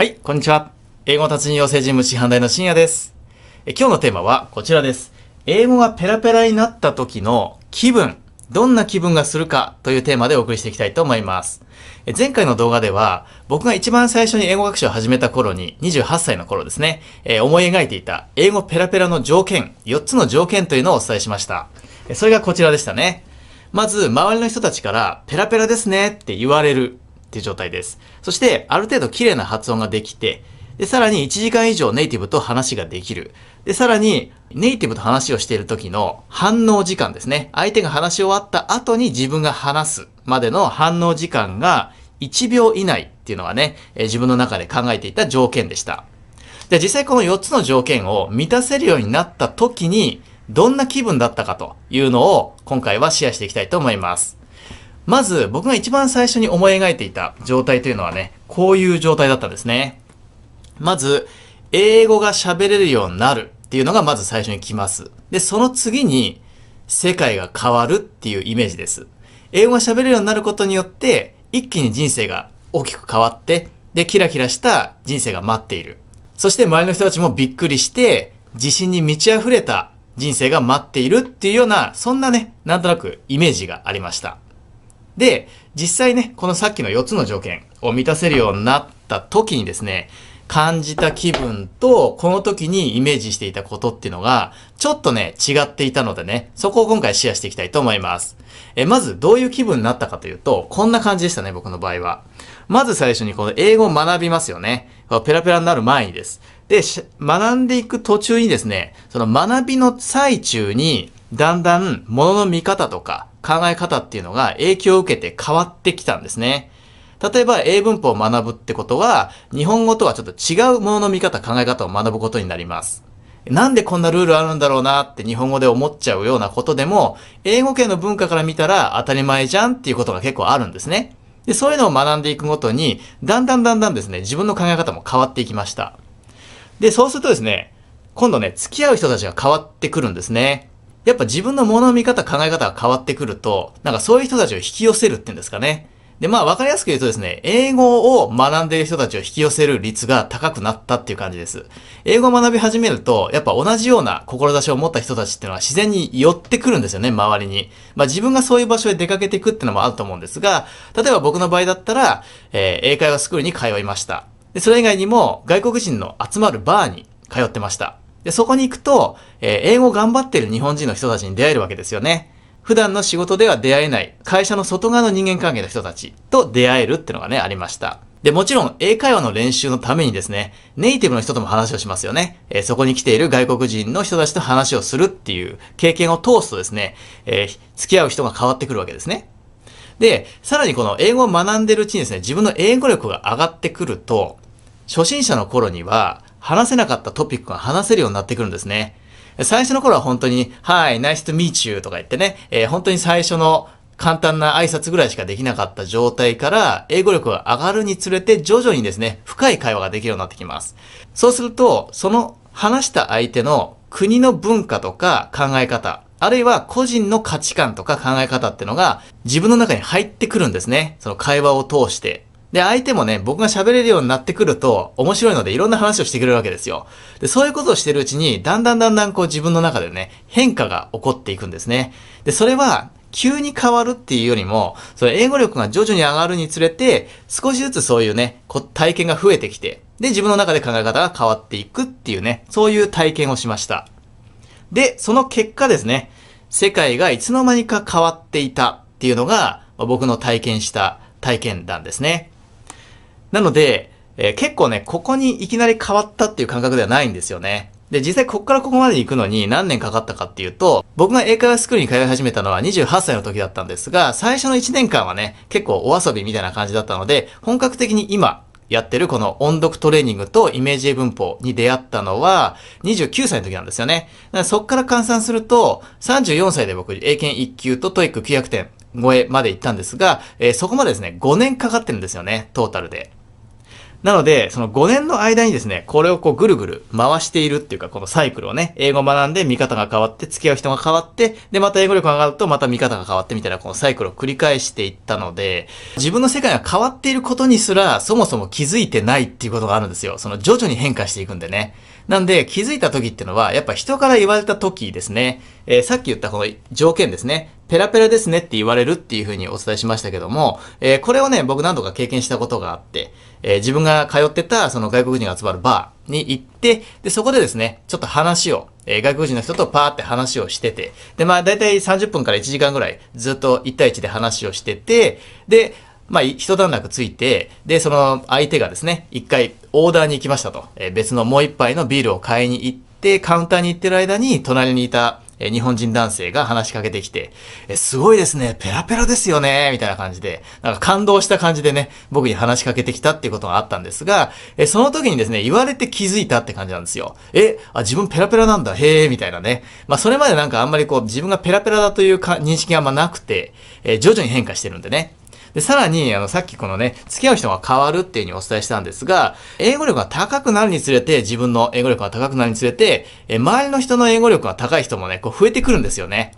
はい、こんにちは。英語達人養成事務師範大の深夜です。え今日のテーマはこちらです。英語がペラペラになった時の気分、どんな気分がするかというテーマでお送りしていきたいと思います。え前回の動画では、僕が一番最初に英語学習を始めた頃に、28歳の頃ですね、え思い描いていた英語ペラペラの条件、4つの条件というのをお伝えしました。それがこちらでしたね。まず、周りの人たちから、ペラペラですねって言われる。っていう状態です。そして、ある程度綺麗な発音ができて、で、さらに1時間以上ネイティブと話ができる。で、さらに、ネイティブと話をしている時の反応時間ですね。相手が話し終わった後に自分が話すまでの反応時間が1秒以内っていうのがね、え自分の中で考えていた条件でした。じゃあ実際この4つの条件を満たせるようになった時に、どんな気分だったかというのを今回はシェアしていきたいと思います。まず僕が一番最初に思い描いていた状態というのはね、こういう状態だったんですね。まず、英語が喋れるようになるっていうのがまず最初に来ます。で、その次に、世界が変わるっていうイメージです。英語が喋れるようになることによって、一気に人生が大きく変わって、で、キラキラした人生が待っている。そして周りの人たちもびっくりして、自信に満ち溢れた人生が待っているっていうような、そんなね、なんとなくイメージがありました。で、実際ね、このさっきの4つの条件を満たせるようになった時にですね、感じた気分と、この時にイメージしていたことっていうのが、ちょっとね、違っていたのでね、そこを今回シェアしていきたいと思います。え、まず、どういう気分になったかというと、こんな感じでしたね、僕の場合は。まず最初にこの英語を学びますよね。ペラペラになる前にです。で、学んでいく途中にですね、その学びの最中に、だんだん、ものの見方とか、考え方っていうのが影響を受けて変わってきたんですね。例えば英文法を学ぶってことは、日本語とはちょっと違うものの見方、考え方を学ぶことになります。なんでこんなルールあるんだろうなって日本語で思っちゃうようなことでも、英語圏の文化から見たら当たり前じゃんっていうことが結構あるんですね。で、そういうのを学んでいくごとに、だんだんだんだんですね、自分の考え方も変わっていきました。で、そうするとですね、今度ね、付き合う人たちが変わってくるんですね。やっぱ自分の物のの見方、考え方が変わってくると、なんかそういう人たちを引き寄せるっていうんですかね。で、まあ分かりやすく言うとですね、英語を学んでいる人たちを引き寄せる率が高くなったっていう感じです。英語を学び始めると、やっぱ同じような志を持った人たちっていうのは自然に寄ってくるんですよね、周りに。まあ自分がそういう場所へ出かけていくっていうのもあると思うんですが、例えば僕の場合だったら、えー、英会話スクールに通いました。で、それ以外にも外国人の集まるバーに通ってました。で、そこに行くと、えー、英語頑張ってる日本人の人たちに出会えるわけですよね。普段の仕事では出会えない、会社の外側の人間関係の人たちと出会えるってのがね、ありました。で、もちろん、英会話の練習のためにですね、ネイティブの人とも話をしますよね。えー、そこに来ている外国人の人たちと話をするっていう経験を通すとですね、えー、付き合う人が変わってくるわけですね。で、さらにこの英語を学んでるうちにですね、自分の英語力が上がってくると、初心者の頃には、話せなかったトピックが話せるようになってくるんですね。最初の頃は本当に、はい、ナイス to meet you とか言ってね、えー、本当に最初の簡単な挨拶ぐらいしかできなかった状態から、英語力が上がるにつれて徐々にですね、深い会話ができるようになってきます。そうすると、その話した相手の国の文化とか考え方、あるいは個人の価値観とか考え方っていうのが自分の中に入ってくるんですね。その会話を通して。で、相手もね、僕が喋れるようになってくると、面白いのでいろんな話をしてくれるわけですよ。で、そういうことをしてるうちに、だんだんだんだんこう自分の中でね、変化が起こっていくんですね。で、それは、急に変わるっていうよりも、その英語力が徐々に上がるにつれて、少しずつそういうね、こ体験が増えてきて、で、自分の中で考え方が変わっていくっていうね、そういう体験をしました。で、その結果ですね、世界がいつの間にか変わっていたっていうのが、僕の体験した体験談ですね。なので、えー、結構ね、ここにいきなり変わったっていう感覚ではないんですよね。で、実際ここからここまで行くのに何年かかったかっていうと、僕が英会話スクールに通い始めたのは28歳の時だったんですが、最初の1年間はね、結構お遊びみたいな感じだったので、本格的に今、やってるこの音読トレーニングとイメージ文法に出会ったのは29歳の時なんですよね。そっから換算すると34歳で僕英検1級とトイック900点超えまで行ったんですが、えー、そこまでですね、5年かかってるんですよね、トータルで。なので、その5年の間にですね、これをこうぐるぐる回しているっていうか、このサイクルをね、英語学んで見方が変わって、付き合う人が変わって、で、また英語力が上がると、また見方が変わってみたいな、このサイクルを繰り返していったので、自分の世界が変わっていることにすら、そもそも気づいてないっていうことがあるんですよ。その徐々に変化していくんでね。なんで、気づいた時っていうのは、やっぱ人から言われた時ですね、えー、さっき言ったこの条件ですね。ペラペラですねって言われるっていうふうにお伝えしましたけども、えー、これをね、僕何度か経験したことがあって、えー、自分が通ってたその外国人が集まるバーに行って、で、そこでですね、ちょっと話を、えー、外国人の人とパーって話をしてて、で、まあだいたい30分から1時間ぐらいずっと1対1で話をしてて、で、まあ、一段落ついて、で、その相手がですね、一回オーダーに行きましたと。え別のもう一杯のビールを買いに行って、カウンターに行ってる間に、隣にいたえ日本人男性が話しかけてきて、えすごいですね、ペラペラですよね、みたいな感じで、なんか感動した感じでね、僕に話しかけてきたっていうことがあったんですが、えその時にですね、言われて気づいたって感じなんですよ。え、あ、自分ペラペラなんだ、へえ、みたいなね。まあ、それまでなんかあんまりこう、自分がペラペラだというか認識があんまなくて、え徐々に変化してるんでね。で、さらに、あの、さっきこのね、付き合う人が変わるっていうふうにお伝えしたんですが、英語力が高くなるにつれて、自分の英語力が高くなるにつれて、え周りの人の英語力が高い人もね、こう増えてくるんですよね。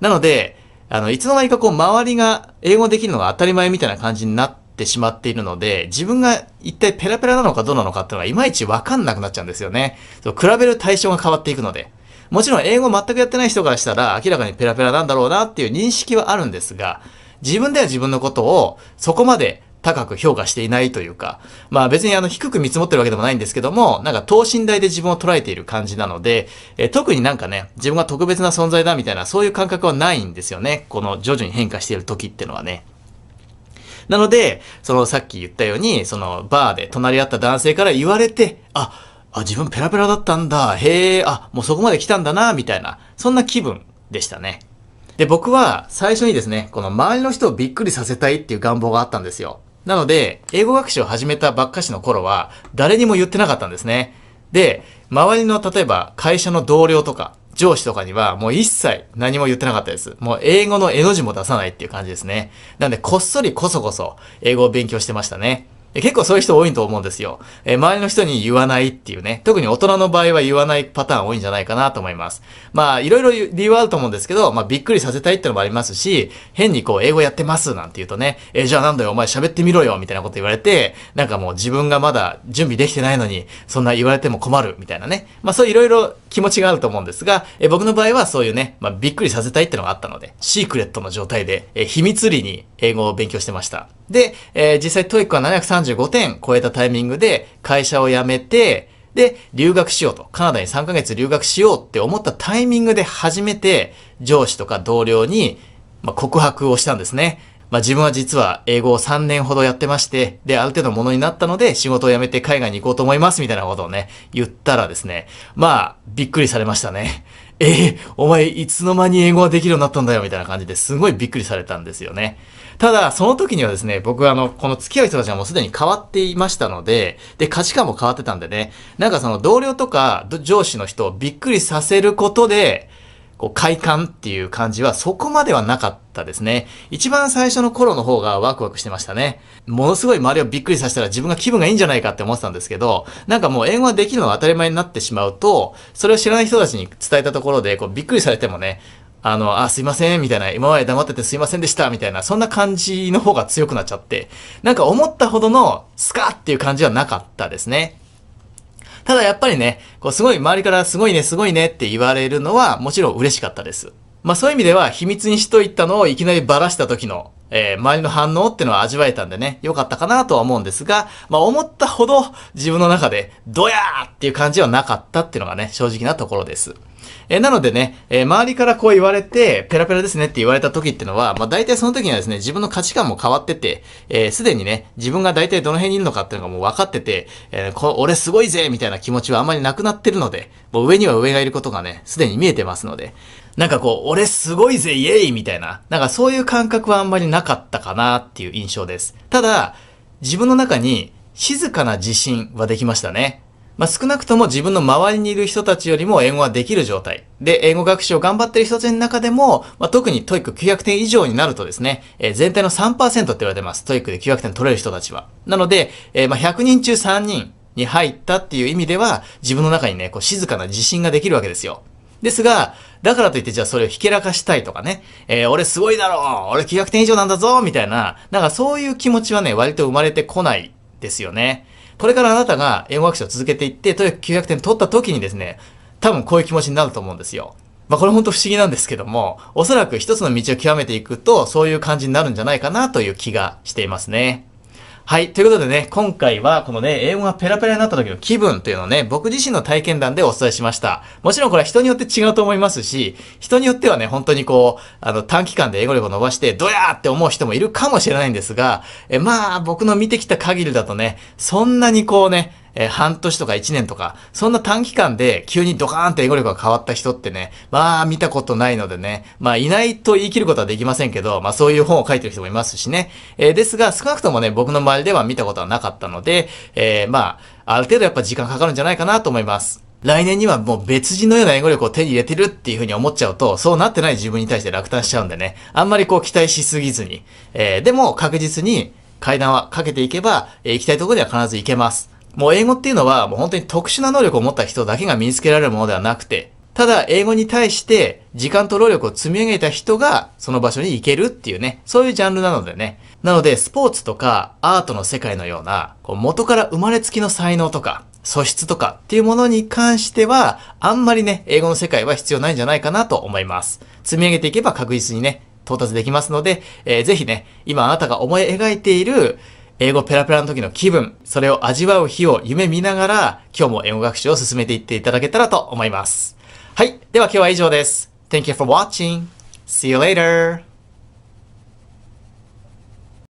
なので、あの、いつの間にかこう、周りが英語できるのが当たり前みたいな感じになってしまっているので、自分が一体ペラペラなのかどうなのかっていうのがいまいちわかんなくなっちゃうんですよね。そう、比べる対象が変わっていくので。もちろん英語全くやってない人からしたら明らかにペラペラなんだろうなっていう認識はあるんですが、自分では自分のことをそこまで高く評価していないというか、まあ別にあの低く見積もってるわけでもないんですけども、なんか等身大で自分を捉えている感じなので、え特になんかね、自分が特別な存在だみたいなそういう感覚はないんですよね。この徐々に変化している時っていうのはね。なので、そのさっき言ったように、そのバーで隣り合った男性から言われて、あ、あ自分ペラペラだったんだ、へえ、あ、もうそこまで来たんだな、みたいな、そんな気分でしたね。で、僕は最初にですね、この周りの人をびっくりさせたいっていう願望があったんですよ。なので、英語学習を始めたばっかしの頃は、誰にも言ってなかったんですね。で、周りの例えば会社の同僚とか、上司とかにはもう一切何も言ってなかったです。もう英語の絵の字も出さないっていう感じですね。なんでこっそりこそこそ英語を勉強してましたね。結構そういう人多いと思うんですよ。えー、周りの人に言わないっていうね。特に大人の場合は言わないパターン多いんじゃないかなと思います。まあ、いろいろ理由はあると思うんですけど、まあ、びっくりさせたいってのもありますし、変にこう、英語やってますなんて言うとね、えー、じゃあなんだよ、お前喋ってみろよ、みたいなこと言われて、なんかもう自分がまだ準備できてないのに、そんな言われても困る、みたいなね。まあ、そういろいろ気持ちがあると思うんですが、えー、僕の場合はそういうね、まあ、びっくりさせたいってのがあったので、シークレットの状態で、え秘密裏に英語を勉強してました。で、えー、実際トイックは735点超えたタイミングで会社を辞めて、で、留学しようと、カナダに3ヶ月留学しようって思ったタイミングで初めて上司とか同僚に、まあ、告白をしたんですね。まあ、自分は実は英語を3年ほどやってまして、で、ある程度ものになったので仕事を辞めて海外に行こうと思いますみたいなことをね、言ったらですね、まあ、びっくりされましたね。えー、お前いつの間に英語ができるようになったんだよみたいな感じですごいびっくりされたんですよね。ただ、その時にはですね、僕はあの、この付き合う人たちはもうすでに変わっていましたので、で、価値観も変わってたんでね、なんかその同僚とか上司の人をびっくりさせることで、こう、快感っていう感じはそこまではなかったですね。一番最初の頃の方がワクワクしてましたね。ものすごい周りをびっくりさせたら自分が気分がいいんじゃないかって思ってたんですけど、なんかもう英語ができるのが当たり前になってしまうと、それを知らない人たちに伝えたところで、こう、びっくりされてもね、あの、あ、すいません、みたいな、今まで黙っててすいませんでした、みたいな、そんな感じの方が強くなっちゃって、なんか思ったほどのスカっていう感じはなかったですね。ただやっぱりね、こうすごい周りからすごいね、すごいねって言われるのはもちろん嬉しかったです。まあそういう意味では秘密にしといたのをいきなりばらした時の、えー、周りの反応ってのは味わえたんでね、良かったかなとは思うんですが、まあ思ったほど自分の中でドヤーっていう感じはなかったっていうのがね、正直なところです。えなのでね、え周りからこう言われて、ペラペラですねって言われた時ってのは、まあ大体その時にはですね、自分の価値観も変わってて、えす、でにね、自分が大体どの辺にいるのかっていうのがもう分かってて、えこ俺すごいぜみたいな気持ちはあまりなくなってるので、もう上には上がいることがね、すでに見えてますので、なんかこう、俺すごいぜ、イエーイみたいな、なんかそういう感覚はあんまりなかったかなっていう印象です。ただ、自分の中に静かな自信はできましたね。まあ、少なくとも自分の周りにいる人たちよりも英語ができる状態。で、英語学習を頑張ってる人たちの中でも、まあ、特にトイック900点以上になるとですね、えー、全体の3%って言われてます。トイックで900点取れる人たちは。なので、えー、まあ、100人中3人に入ったっていう意味では、自分の中にね、こう静かな自信ができるわけですよ。ですが、だからといってじゃあそれをひけらかしたいとかね、えー、俺すごいだろう俺900点以上なんだぞみたいな、なんかそういう気持ちはね、割と生まれてこないですよね。これからあなたが英語学習を続けていって、とにかく900点取った時にですね、多分こういう気持ちになると思うんですよ。まあこれ本当不思議なんですけども、おそらく一つの道を極めていくと、そういう感じになるんじゃないかなという気がしていますね。はい。ということでね、今回はこのね、英語がペラペラになった時の気分というのをね、僕自身の体験談でお伝えしました。もちろんこれは人によって違うと思いますし、人によってはね、本当にこう、あの、短期間で英語力を伸ばして、ドヤーって思う人もいるかもしれないんですが、えまあ、僕の見てきた限りだとね、そんなにこうね、えー、半年とか1年とか、そんな短期間で急にドカーンと英語力が変わった人ってね、まあ見たことないのでね、まあいないと言い切ることはできませんけど、まあそういう本を書いてる人もいますしね。えー、ですが、少なくともね、僕の周りでは見たことはなかったので、えー、まあ、ある程度やっぱ時間かかるんじゃないかなと思います。来年にはもう別人のような英語力を手に入れてるっていう風に思っちゃうと、そうなってない自分に対して落胆しちゃうんでね、あんまりこう期待しすぎずに、えー、でも確実に階段はかけていけば、えー、行きたいところでは必ず行けます。もう英語っていうのはもう本当に特殊な能力を持った人だけが身につけられるものではなくて、ただ英語に対して時間と労力を積み上げた人がその場所に行けるっていうね、そういうジャンルなのでね。なのでスポーツとかアートの世界のような、こう元から生まれつきの才能とか、素質とかっていうものに関しては、あんまりね、英語の世界は必要ないんじゃないかなと思います。積み上げていけば確実にね、到達できますので、えー、ぜひね、今あなたが思い描いている英語ペラペラの時の気分、それを味わう日を夢見ながら、今日も英語学習を進めていっていただけたらと思います。はい。では今日は以上です。Thank you for watching. See you later.